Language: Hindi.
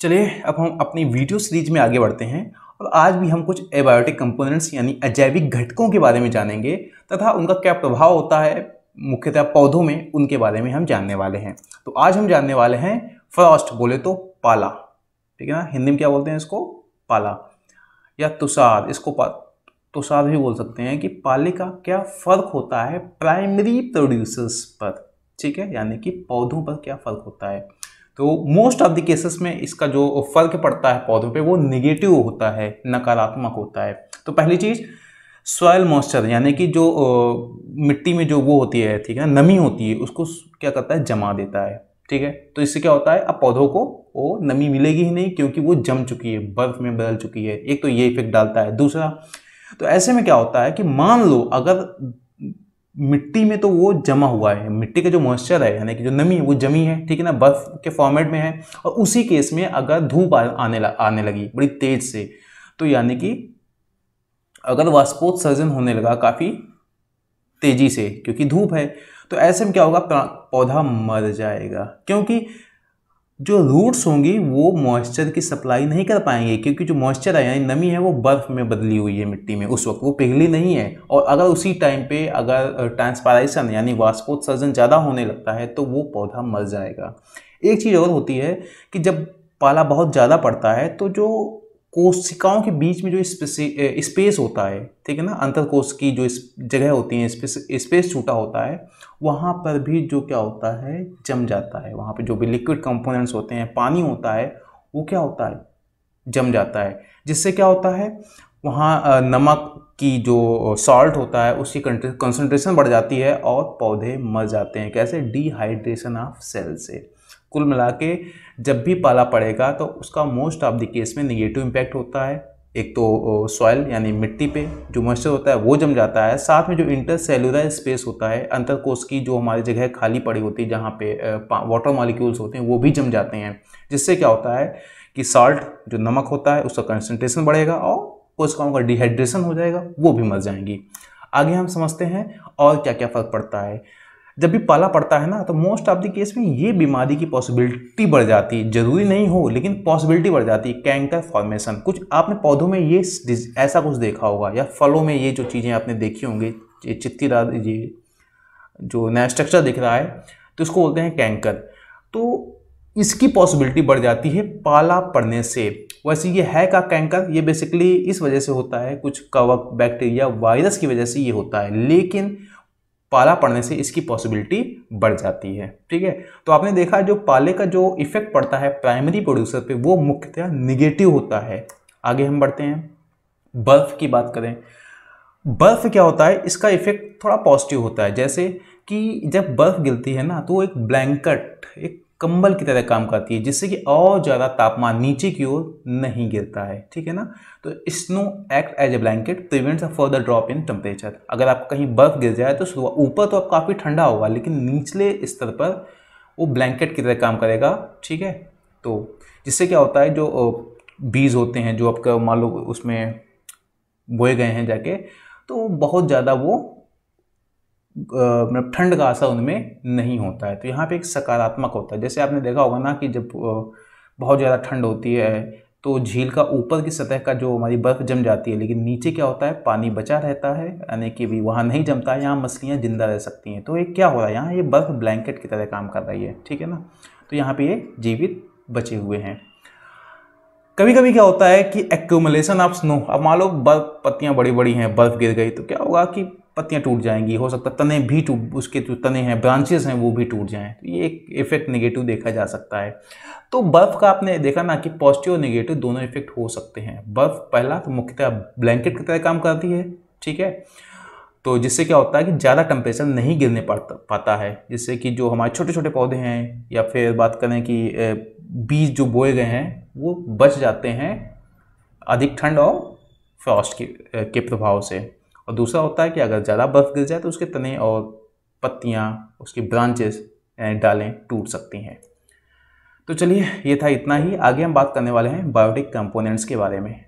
चलिए अब हम अपनी वीडियो सीरीज में आगे बढ़ते हैं और आज भी हम कुछ एबायोटिक कंपोनेंट्स यानी अजैविक घटकों के बारे में जानेंगे तथा उनका क्या प्रभाव होता है मुख्यतः पौधों में उनके बारे में हम जानने वाले हैं तो आज हम जानने वाले हैं फ्रॉस्ट बोले तो पाला ठीक है ना हिंदी में क्या बोलते हैं इसको पाला या तुषार इसको पा तुषार भी बोल सकते हैं कि पाले का क्या फ़र्क होता है प्राइमरी प्रोड्यूसर्स पर ठीक है यानी कि पौधों पर क्या फ़र्क होता है तो मोस्ट ऑफ द केसेस में इसका जो फर्क पड़ता है पौधों पे वो निगेटिव होता है नकारात्मक होता है तो पहली चीज़ सॉयल मॉइस्चर यानी कि जो मिट्टी में जो वो होती है ठीक है नमी होती है उसको क्या करता है जमा देता है ठीक है तो इससे क्या होता है अब पौधों को वो नमी मिलेगी ही नहीं क्योंकि वो जम चुकी है बर्फ़ में बदल चुकी है एक तो ये इफेक्ट डालता है दूसरा तो ऐसे में क्या होता है कि मान लो अगर मिट्टी में तो वो जमा हुआ है मिट्टी का जो मॉइस्चर है यानी कि जो नमी है वो जमी है ठीक है ना बर्फ के फॉर्मेट में है और उसी केस में अगर धूप आने आने लगी बड़ी तेज से तो यानी कि अगर वाष्पोत्सर्जन होने लगा काफ़ी तेज़ी से क्योंकि धूप है तो ऐसे में क्या होगा पौधा मर जाएगा क्योंकि जो रूट्स होंगी वो मॉइस्चर की सप्लाई नहीं कर पाएंगे क्योंकि जो मॉइस्चर है यानी नमी है वो बर्फ़ में बदली हुई है मिट्टी में उस वक्त वो पिघली नहीं है और अगर उसी टाइम पे अगर ट्रांसपारेशन यानी वाष्पोत्सर्जन ज़्यादा होने लगता है तो वो पौधा मर जाएगा एक चीज़ और होती है कि जब पाला बहुत ज़्यादा पड़ता है तो जो कोशिकाओं के बीच में जो स्पेस होता है ठीक है ना अंतर कोश की जो जगह होती है स्पेस छूटा होता है वहाँ पर भी जो क्या होता है जम जाता है वहाँ पर जो भी लिक्विड कंपोनेंट्स होते हैं पानी होता है वो क्या होता है जम जाता है जिससे क्या होता है वहाँ नमक की जो सॉल्ट होता है उसकी कंसनट्रेशन बढ़ जाती है और पौधे मर जाते हैं कैसे डिहाइड्रेशन ऑफ सेल से कुल मिला के जब भी पाला पड़ेगा तो उसका मोस्ट ऑफ द केस में निगेटिव इम्पैक्ट होता है एक तो सॉयल यानी मिट्टी पे जो मॉइस्चर होता है वो जम जाता है साथ में जो इंटर सेलुलर स्पेस होता है अंतर कोश की जो हमारी जगह खाली पड़ी होती है जहाँ पे वाटर मॉलिक्यूल्स होते हैं वो भी जम जाते हैं जिससे क्या होता है कि साल्ट जो नमक होता है उसका कंसनट्रेशन बढ़ेगा और कोशिकाओं का डिहाइड्रेशन हो जाएगा वो भी मर जाएंगी आगे हम समझते हैं और क्या क्या फ़र्क पड़ता है जब भी पाला पड़ता है ना तो मोस्ट ऑफ द केस में ये बीमारी की पॉसिबिलिटी बढ़ जाती है जरूरी नहीं हो लेकिन पॉसिबिलिटी बढ़ जाती है कैंकर फॉर्मेशन कुछ आपने पौधों में ये ऐसा कुछ देखा होगा या फलों में ये जो चीज़ें आपने देखी होंगी ये चित्ती ये जो नया स्ट्रक्चर दिख रहा है तो इसको बोलते हैं कैंकर तो इसकी पॉसिबिलिटी बढ़ जाती है पाला पड़ने से वैसे ये है का कैंकर ये बेसिकली इस वजह से होता है कुछ कवक बैक्टीरिया वायरस की वजह से ये होता है लेकिन पाला पड़ने से इसकी पॉसिबिलिटी बढ़ जाती है ठीक है तो आपने देखा जो पाले का जो इफेक्ट पड़ता है प्राइमरी प्रोड्यूसर पे वो मुख्यतः निगेटिव होता है आगे हम बढ़ते हैं बर्फ की बात करें बर्फ क्या होता है इसका इफेक्ट थोड़ा पॉजिटिव होता है जैसे कि जब बर्फ गिरती है ना तो एक ब्लैंकेट एक कंबल की तरह काम करती है जिससे कि और ज़्यादा तापमान नीचे की ओर नहीं गिरता है ठीक है ना तो snow act as a blanket prevents a further drop in temperature अगर आप कहीं बर्फ़ गिर जाए तो सुबह ऊपर तो आप काफ़ी ठंडा होगा लेकिन निचले स्तर पर वो ब्लैंकेट की तरह काम करेगा ठीक है तो जिससे क्या होता है जो बीज होते हैं जो आपका मान लो उसमें बोए गए हैं जाके तो बहुत ज़्यादा वो मतलब ठंड का असर उनमें नहीं होता है तो यहाँ पे एक सकारात्मक होता है जैसे आपने देखा होगा ना कि जब बहुत ज़्यादा ठंड होती है तो झील का ऊपर की सतह का जो हमारी बर्फ़ जम जाती है लेकिन नीचे क्या होता है पानी बचा रहता है यानी कि भी वहाँ नहीं जमता है यहाँ मछलियाँ ज़िंदा रह सकती हैं तो ये क्या हो रहा है यहाँ ये बर्फ़ ब्लैंकेट की तरह काम कर रही है ठीक है ना तो यहाँ पे ये जीवित बचे हुए हैं कभी कभी क्या होता है कि एक्यूमलेशन ऑफ स्नो अब मान लो बर्फ पत्तियाँ बड़ी बड़ी हैं बर्फ़ गिर गई तो क्या होगा कि पत्तियाँ टूट जाएंगी हो सकता है तने भी टूट उसके जो तो तने हैं ब्रांचेस हैं वो भी टूट जाएँ तो ये एक इफेक्ट नेगेटिव देखा जा सकता है तो बर्फ़ का आपने देखा ना कि पॉजिटिव और नेगेटिव दोनों इफेक्ट हो सकते हैं बर्फ़ पहला तो मुख्यतः ब्लैंकेट की तरह काम करती है ठीक है तो जिससे क्या होता है कि ज़्यादा टेम्परेचर नहीं गिरने पड़ता पाता है जिससे कि जो हमारे छोटे छोटे पौधे हैं या फिर बात करें कि बीज जो बोए गए हैं वो बच जाते हैं अधिक ठंड और फ्रॉस्ट के के प्रभाव से और दूसरा होता है कि अगर ज़्यादा बर्फ़ गिर जाए तो उसके तने और पत्तियाँ उसकी ब्रांचेस यानी डालें टूट सकती हैं तो चलिए ये था इतना ही आगे हम बात करने वाले हैं बायोटिक कंपोनेंट्स के बारे में